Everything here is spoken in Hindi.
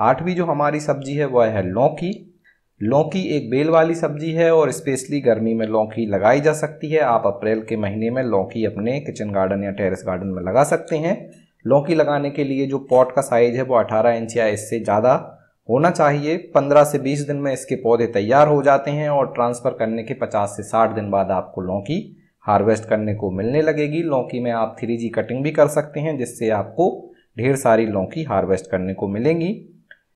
आठवीं जो हमारी सब्जी है वह है लौकी लौकी एक बेल वाली सब्जी है और स्पेशली गर्मी में लौकी लगाई जा सकती है आप अप्रैल के महीने में लौकी अपने किचन गार्डन या टेरेस गार्डन में लगा सकते हैं लौकी लगाने के लिए जो पॉट का साइज़ है वो 18 इंच या इससे ज़्यादा होना चाहिए 15 से 20 दिन में इसके पौधे तैयार हो जाते हैं और ट्रांसफ़र करने के 50 से 60 दिन बाद आपको लौकी हार्वेस्ट करने को मिलने लगेगी लौकी में आप थ्री कटिंग भी कर सकते हैं जिससे आपको ढेर सारी लौकी हार्वेस्ट करने को मिलेंगी